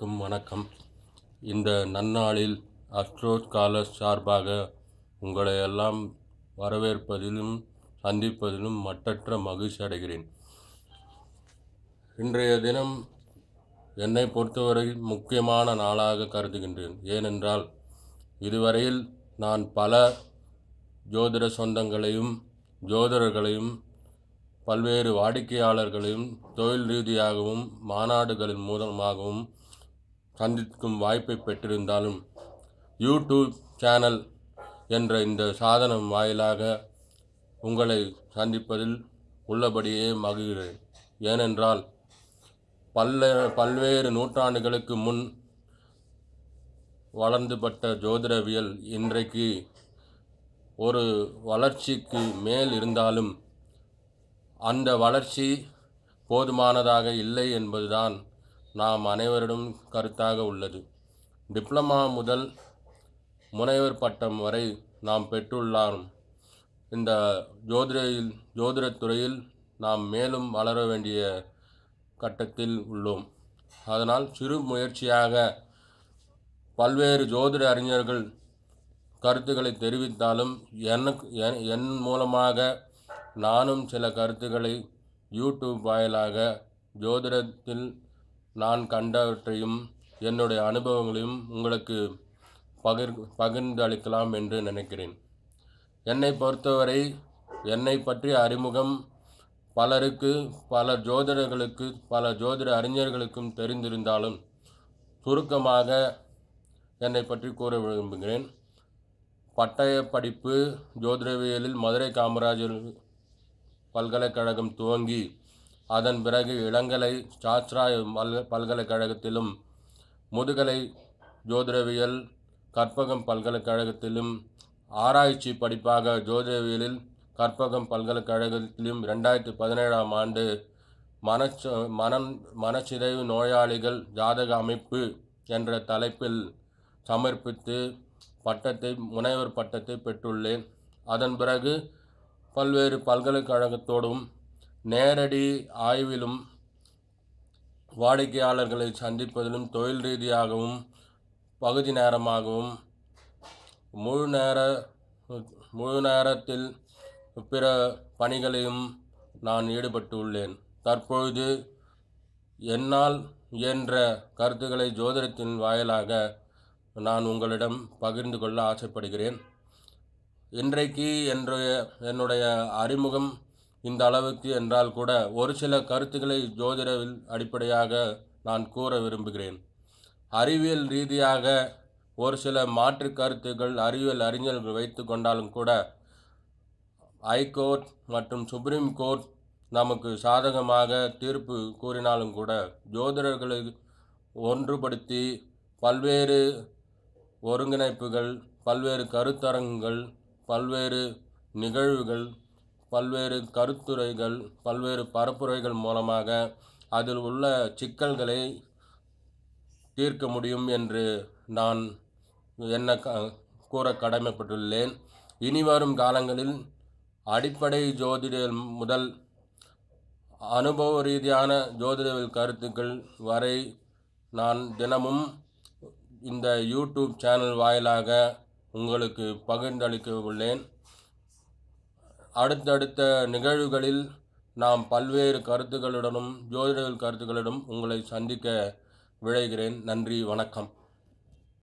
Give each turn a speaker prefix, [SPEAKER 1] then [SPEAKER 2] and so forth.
[SPEAKER 1] அனைவருக்கும் வணக்கம் இந்த நன்னாளில் அஸ்ட்ரோ சார்பாக உங்களை எல்லாம் வரவேற்பதிலும் சந்திப்பதிலும் மட்டற்ற மகிழ்ச்சி அடைகிறேன் இன்றைய தினம் என்னை பொறுத்தவரை முக்கியமான நாளாக கருதுகின்றேன் ஏனென்றால் இதுவரையில் நான் பல ஜோதிட சொந்தங்களையும் ஜோதிடர்களையும் பல்வேறு வாடிக்கையாளர்களையும் தொழில் ரீதியாகவும் மாநாடுகளின் மூலமாகவும் சந்திக்கும் வாய்ப்பை பெற்றிருந்தாலும் யூடியூப் சேனல் என்ற இந்த சாதனம் வாயிலாக உங்களை சந்திப்பதில் உள்ளபடியே மகிழ்கிறேன் ஏனென்றால் பல்ல பல்வேறு நூற்றாண்டுகளுக்கு முன் வளர்ந்துபட்ட ஜோதிடவியல் இன்றைக்கு ஒரு வளர்ச்சிக்கு மேல் இருந்தாலும் அந்த வளர்ச்சி போதுமானதாக இல்லை என்பதுதான் நாம் அனைவரிடம் கருத்தாக உள்ளது டிப்ளமா முதல் முனைவர் பட்டம் வரை நாம் பெற்றுள்ளாரும் இந்த ஜோதிடையில் ஜோதிடத்துறையில் நாம் மேலும் வளர வேண்டிய கட்டத்தில் உள்ளோம் அதனால் சிறு முயற்சியாக பல்வேறு ஜோதிட அறிஞர்கள் கருத்துக்களை தெரிவித்தாலும் எனக்கு என் மூலமாக நானும் சில கருத்துக்களை யூடியூப் வாயிலாக ஜோதிடத்தில் நான் கண்டவற்றையும் என்னுடைய அனுபவங்களையும் உங்களுக்கு பகிர் பகிர்ந்து அளிக்கலாம் என்று நினைக்கிறேன் என்னை பொறுத்தவரை என்னை பற்றிய அறிமுகம் பலருக்கு பல ஜோதிடர்களுக்கு பல ஜோதிட அறிஞர்களுக்கும் தெரிந்திருந்தாலும் சுருக்கமாக என்னை பற்றி கூற விரும்புகிறேன் பட்டய படிப்பு ஜோதிடவியலில் மதுரை காமராஜர் பல்கலைக்கழகம் துவங்கி அதன் பிறகு இளங்கலை சாஸ்திரா பல் பல்கலைக்கழகத்திலும் முதுகலை ஜோதிடவியல் கற்பகம் பல்கலைக்கழகத்திலும் ஆராய்ச்சி படிப்பாக ஜோதிடவியலில் கற்பகம் பல்கலைக்கழகத்திலும் ரெண்டாயிரத்தி பதினேழாம் ஆண்டு மனச்ச மனம் மனச்சிதைவு நோயாளிகள் ஜாதக அமைப்பு என்ற தலைப்பில் சமர்ப்பித்து பட்டத்தை முனைவர் பட்டத்தை பெற்றுள்ளேன் அதன் பிறகு பல்வேறு பல்கலைக்கழகத்தோடும் நேரடி ஆய்விலும் வாடிக்கையாளர்களை சந்திப்பதிலும் தொழில் ரீதியாகவும் பகுதி நேரமாகவும் முழு நேர முழு நேரத்தில் பிற பணிகளையும் நான் ஈடுபட்டு உள்ளேன் தற்பொழுது என்னால் இயன்ற கருத்துக்களை ஜோதிடத்தின் வாயிலாக நான் உங்களிடம் பகிர்ந்து கொள்ள ஆசைப்படுகிறேன் இன்றைக்கு என்னுடைய என்னுடைய அறிமுகம் இந்த அளவுக்கு என்றால் கூட ஒரு சில கருத்துக்களை ஜோதிடவில் அடிப்படையாக நான் கூற விரும்புகிறேன் அறிவியல் ரீதியாக ஒரு சில மாற்று கருத்துக்கள் அறிவியல் அறிஞர்கள் வைத்து கொண்டாலும் கூட கோர்ட் மற்றும் சுப்ரீம் கோர்ட் நமக்கு சாதகமாக தீர்ப்பு கூறினாலும் கூட ஜோதிடர்களை ஒன்றுபடுத்தி பல்வேறு ஒருங்கிணைப்புகள் பல்வேறு கருத்தரங்குகள் பல்வேறு நிகழ்வுகள் பல்வேறு கருத்துரைகள் பல்வேறு பரப்புரைகள் மூலமாக அதில் உள்ள சிக்கல்களை தீர்க்க முடியும் என்று நான் என்ன கூற கடமைப்பட்டுள்ளேன் இனிவரும் காலங்களில் அடிப்படை ஜோதிட முதல் அனுபவ ரீதியான ஜோதிட கருத்துக்கள் வரை நான் தினமும் இந்த யூடியூப் சேனல் வாயிலாக உங்களுக்கு பகிர்ந்தளிக்க உள்ளேன் அடுத்தடுத்த நிகழ்வுகளில் நாம் பல்வேறு கருத்துக்களுடனும் ஜோதிடர்கள் கருத்துக்களுடனும் உங்களை சந்திக்க விழைகிறேன் நன்றி வணக்கம்